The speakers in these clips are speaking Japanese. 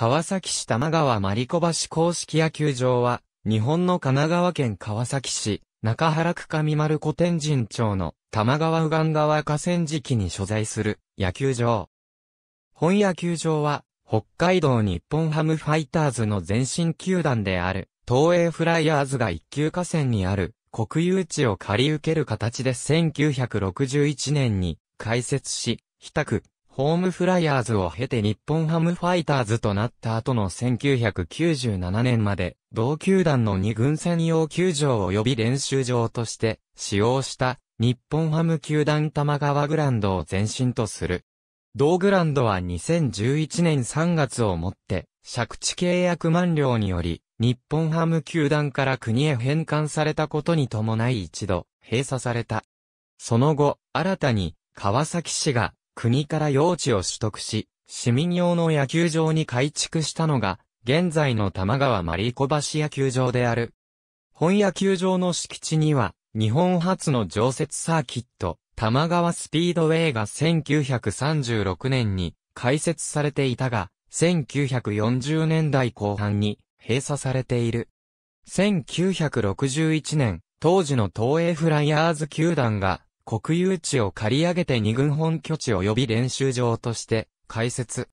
川崎市玉川マリコ橋公式野球場は、日本の神奈川県川崎市、中原区上丸古天神町の玉川右岸川河川敷に所在する野球場。本野球場は、北海道日本ハムファイターズの前身球団である、東映フライヤーズが一級河川にある国有地を借り受ける形で1961年に開設し、北区、ホームフライヤーズを経て日本ハムファイターズとなった後の1997年まで、同球団の2軍専用球場及び練習場として使用した日本ハム球団玉川グランドを前身とする。同グランドは2011年3月をもって、借地契約満了により、日本ハム球団から国へ返還されたことに伴い一度、閉鎖された。その後、新たに、川崎市が国から用地を取得し、市民用の野球場に改築したのが、現在の玉川マリコ橋野球場である。本野球場の敷地には、日本初の常設サーキット、玉川スピードウェイが1936年に開設されていたが、1940年代後半に閉鎖されている。1961年、当時の東映フライヤーズ球団が国有地を借り上げて二軍本拠地及び練習場として開設。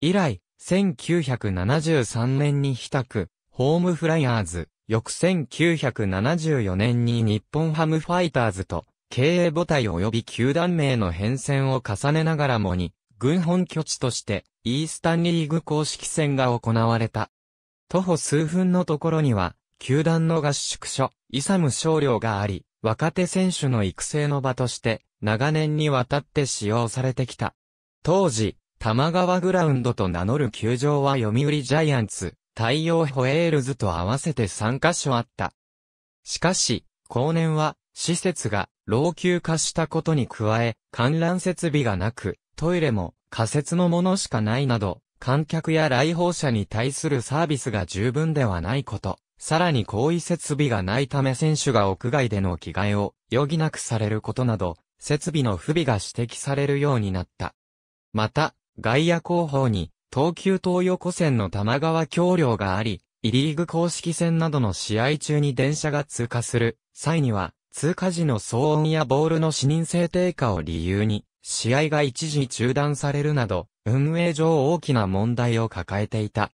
以来、1973年に日宅、ホームフライヤーズ、翌1974年に日本ハムファイターズと、経営母体及び球団名の変遷を重ねながらもに、軍本拠地として、イースタンリーグ公式戦が行われた。徒歩数分のところには、球団の合宿所、イサム少量があり、若手選手の育成の場として、長年にわたって使用されてきた。当時、玉川グラウンドと名乗る球場は読売ジャイアンツ、太陽ホエールズと合わせて3カ所あった。しかし、後年は、施設が老朽化したことに加え、観覧設備がなく、トイレも仮設のものしかないなど、観客や来訪者に対するサービスが十分ではないこと、さらに行為設備がないため選手が屋外での着替えを余儀なくされることなど、設備の不備が指摘されるようになった。また、外野後方に、東急東横線の玉川橋梁があり、イリーグ公式戦などの試合中に電車が通過する際には、通過時の騒音やボールの視認性低下を理由に、試合が一時中断されるなど、運営上大きな問題を抱えていた。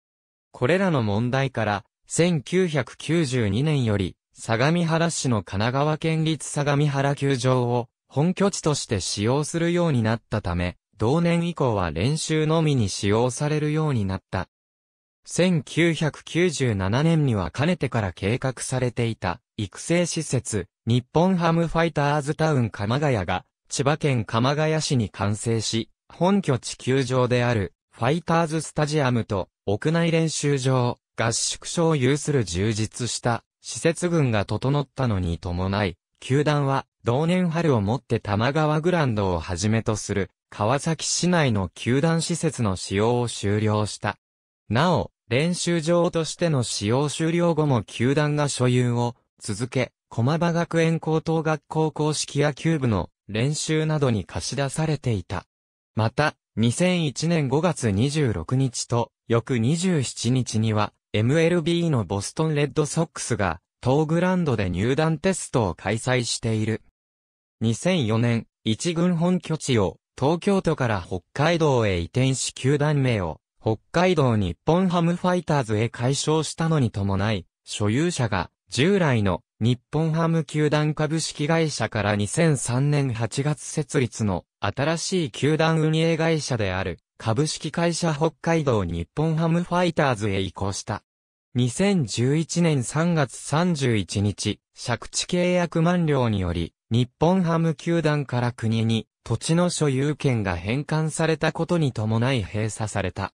これらの問題から、1992年より、相模原市の神奈川県立相模原球場を本拠地として使用するようになったため、同年以降は練習のみに使用されるようになった。1997年にはかねてから計画されていた育成施設、日本ハムファイターズタウン鎌ヶ谷が千葉県鎌ヶ谷市に完成し、本拠地球場であるファイターズスタジアムと屋内練習場、合宿所を有する充実した施設群が整ったのに伴い、球団は同年春をもって玉川グランドをはじめとする川崎市内の球団施設の使用を終了した。なお、練習場としての使用終了後も球団が所有を続け、駒場学園高等学校公式野球部の練習などに貸し出されていた。また、2001年5月26日と翌27日には、MLB のボストンレッドソックスが、東グランドで入団テストを開催している。2004年、一軍本拠地を、東京都から北海道へ移転し球団名を、北海道日本ハムファイターズへ解消したのに伴い、所有者が、従来の日本ハム球団株式会社から2003年8月設立の新しい球団運営会社である株式会社北海道日本ハムファイターズへ移行した。2011年3月31日、借地契約満了により、日本ハム球団から国に土地の所有権が返還されたことに伴い閉鎖された。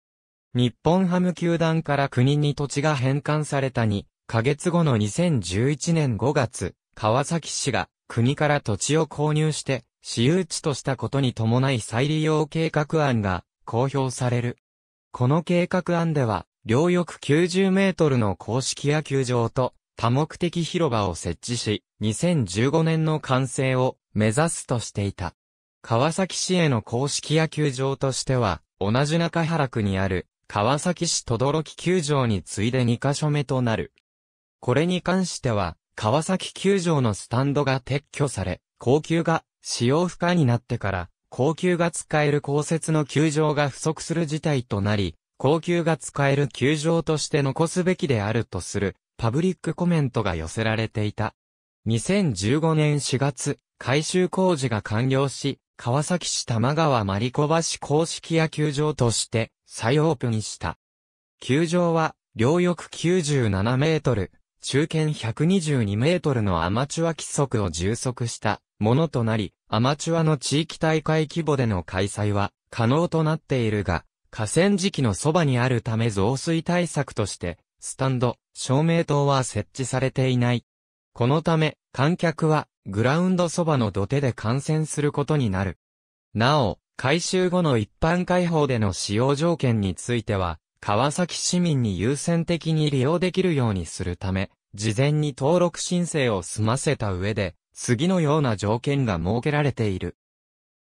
日本ハム球団から国に土地が返還された2ヶ月後の2011年5月、川崎市が国から土地を購入して私有地としたことに伴い再利用計画案が公表される。この計画案では、両翼90メートルの公式野球場と多目的広場を設置し、2015年の完成を目指すとしていた。川崎市への公式野球場としては、同じ中原区にある川崎市どろき球場に次いで2カ所目となる。これに関しては、川崎球場のスタンドが撤去され、高級が使用不可になってから高級が使える公設の球場が不足する事態となり、高級が使える球場として残すべきであるとするパブリックコメントが寄せられていた。2015年4月、改修工事が完了し、川崎市玉川マリコ橋公式野球場として再オープンした。球場は、両翼97メートル、中堅122メートルのアマチュア規則を充足したものとなり、アマチュアの地域大会規模での開催は可能となっているが、河川敷のそばにあるため増水対策として、スタンド、照明灯は設置されていない。このため、観客は、グラウンドそばの土手で観戦することになる。なお、改修後の一般開放での使用条件については、川崎市民に優先的に利用できるようにするため、事前に登録申請を済ませた上で、次のような条件が設けられている。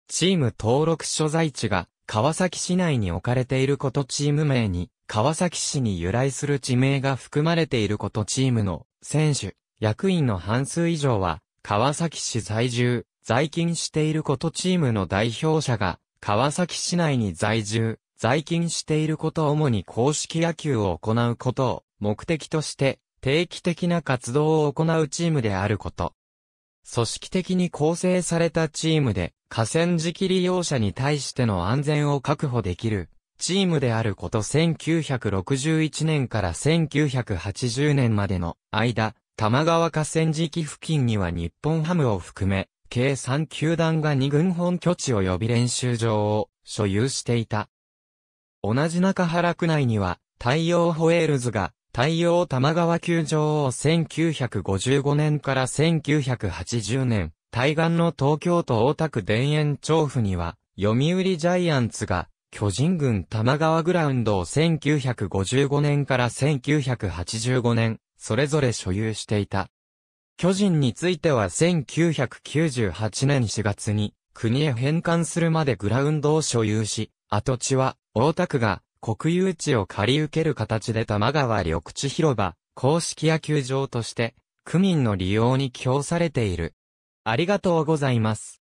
チーム登録所在地が川崎市内に置かれていることチーム名に川崎市に由来する地名が含まれていることチームの選手、役員の半数以上は川崎市在住、在勤していることチームの代表者が川崎市内に在住、在勤していること主に公式野球を行うことを目的として定期的な活動を行うチームであること。組織的に構成されたチームで、河川敷利用者に対しての安全を確保できる、チームであること1961年から1980年までの間、玉川河川敷付近には日本ハムを含め、計3球団が2軍本拠地及び練習場を所有していた。同じ中原区内には、太陽ホエールズが太陽玉川球場を1955年から1980年、対岸の東京都大田区田園調布には、読売ジャイアンツが、巨人軍玉川グラウンドを1955年から1985年、それぞれ所有していた。巨人については1998年4月に、国へ返還するまでグラウンドを所有し、跡地は、大田区が、国有地を借り受ける形で玉川緑地広場、公式野球場として、区民の利用に供されている。ありがとうございます。